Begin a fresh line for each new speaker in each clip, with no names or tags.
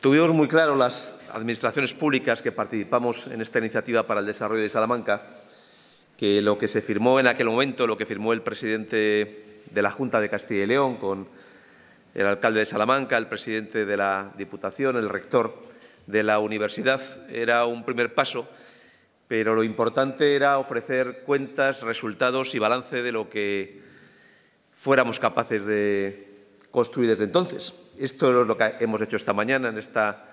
Tuvimos muy claro las administraciones públicas que participamos en esta iniciativa para el desarrollo de Salamanca que lo que se firmó en aquel momento, lo que firmó el presidente de la Junta de Castilla y León con el alcalde de Salamanca, el presidente de la Diputación, el rector de la universidad, era un primer paso, pero lo importante era ofrecer cuentas, resultados y balance de lo que fuéramos capaces de construir desde entonces. Esto es lo que hemos hecho esta mañana en esta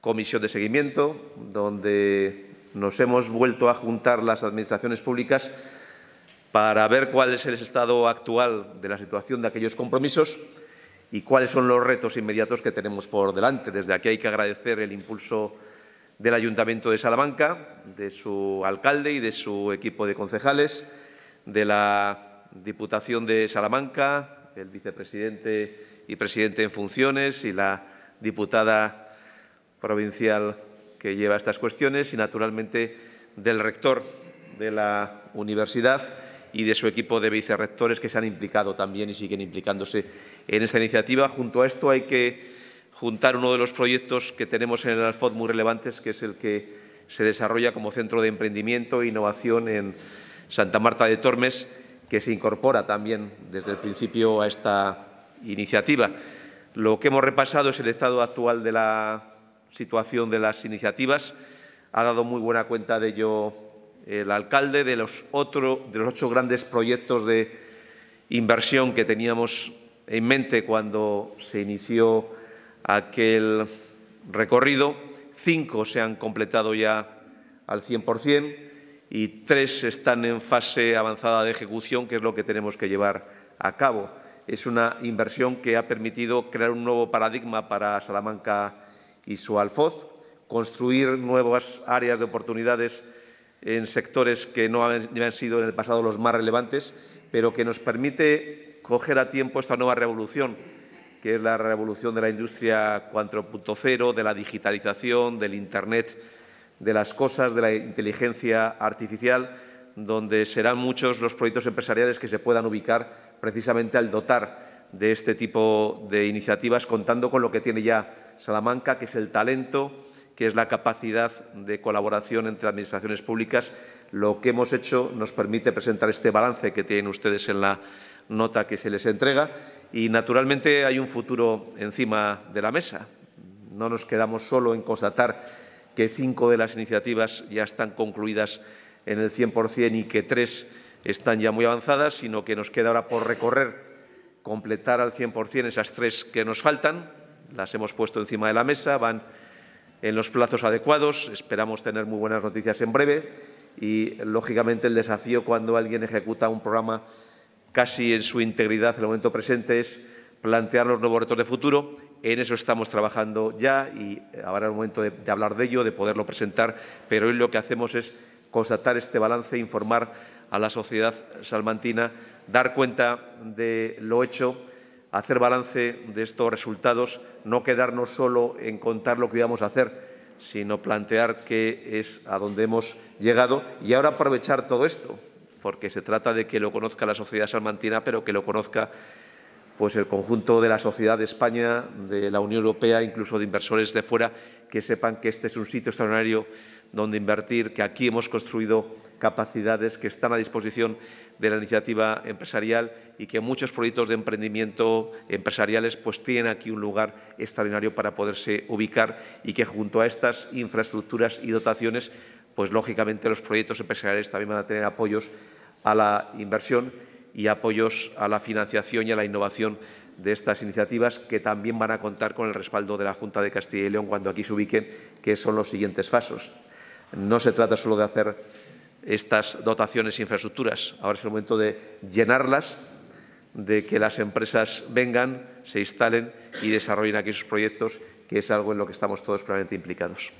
comisión de seguimiento, donde nos hemos vuelto a juntar las administraciones públicas para ver cuál es el estado actual de la situación de aquellos compromisos y cuáles son los retos inmediatos que tenemos por delante. Desde aquí hay que agradecer el impulso del Ayuntamiento de Salamanca, de su alcalde y de su equipo de concejales, de la Diputación de Salamanca, el vicepresidente y presidente en funciones y la diputada provincial que lleva estas cuestiones y, naturalmente, del rector de la universidad y de su equipo de vicerrectores que se han implicado también y siguen implicándose en esta iniciativa. Junto a esto hay que juntar uno de los proyectos que tenemos en el ALFOD muy relevantes, que es el que se desarrolla como centro de emprendimiento e innovación en Santa Marta de Tormes, que se incorpora también desde el principio a esta Iniciativa. Lo que hemos repasado es el estado actual de la situación de las iniciativas. Ha dado muy buena cuenta de ello el alcalde, de los, de los ocho grandes proyectos de inversión que teníamos en mente cuando se inició aquel recorrido. Cinco se han completado ya al 100% y tres están en fase avanzada de ejecución, que es lo que tenemos que llevar a cabo es una inversión que ha permitido crear un nuevo paradigma para Salamanca y su Alfoz, construir nuevas áreas de oportunidades en sectores que no han, sido en el pasado los más relevantes, pero que nos permite coger a tiempo esta nueva revolución, que es la revolución de la industria 4.0, de la digitalización, del Internet, de las cosas, de la inteligencia artificial, donde serán muchos los proyectos empresariales que se puedan ubicar precisamente al dotar de este tipo de iniciativas, contando con lo que tiene ya Salamanca, que es el talento, que es la capacidad de colaboración entre administraciones públicas. Lo que hemos hecho nos permite presentar este balance que tienen ustedes en la nota que se les entrega y, naturalmente, hay un futuro encima de la mesa. No nos quedamos solo en constatar que cinco de las iniciativas ya están concluidas en el 100% y que tres están ya muy avanzadas, sino que nos queda ahora por recorrer, completar al 100% esas tres que nos faltan. Las hemos puesto encima de la mesa, van en los plazos adecuados, esperamos tener muy buenas noticias en breve y, lógicamente, el desafío cuando alguien ejecuta un programa casi en su integridad en el momento presente es plantear los nuevos retos de futuro. En eso estamos trabajando ya y habrá el momento de, hablar de ello, de poderlo presentar, pero hoy lo que hacemos es constatar este balance, e informar a la sociedad salmantina, dar cuenta de lo hecho, hacer balance de estos resultados, no quedarnos solo en contar lo que íbamos a hacer, sino plantear qué es a dónde hemos llegado y ahora aprovechar todo esto, porque se trata de que lo conozca la sociedad salmantina, pero que lo conozca pues el conjunto de la sociedad de España, de la Unión Europea, incluso de inversores de fuera, que sepan que este es un sitio extraordinario donde invertir, que aquí hemos construido capacidades que están a disposición de la iniciativa empresarial y que muchos proyectos de emprendimiento empresariales pues, tienen aquí un lugar extraordinario para poderse ubicar y que junto a estas infraestructuras y dotaciones pues lógicamente los proyectos empresariales también van a tener apoyos a la inversión y apoyos a la financiación y a la innovación de estas iniciativas que también van a contar con el respaldo de la Junta de Castilla y León cuando aquí se ubiquen, que son los siguientes pasos. No se trata solo de hacer estas dotaciones e infraestructuras. Ahora es el momento de llenarlas, de que las empresas vengan, se instalen y desarrollen aquellos proyectos, que es algo en lo que estamos todos plenamente implicados.